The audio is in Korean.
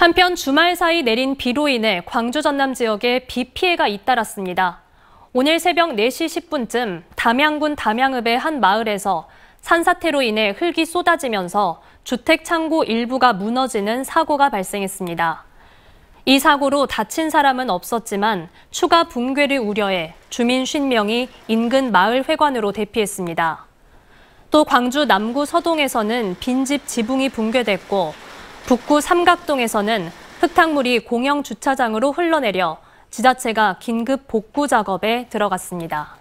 한편 주말 사이 내린 비로 인해 광주 전남 지역에 비 피해가 잇따랐습니다. 오늘 새벽 4시 10분쯤 담양군 담양읍의 한 마을에서 산사태로 인해 흙이 쏟아지면서 주택 창고 일부가 무너지는 사고가 발생했습니다. 이 사고로 다친 사람은 없었지만 추가 붕괴를 우려해 주민 50명이 인근 마을 회관으로 대피했습니다. 또 광주 남구 서동에서는 빈집 지붕이 붕괴됐고 북구 삼각동에서는 흙탕물이 공영 주차장으로 흘러내려 지자체가 긴급 복구 작업에 들어갔습니다.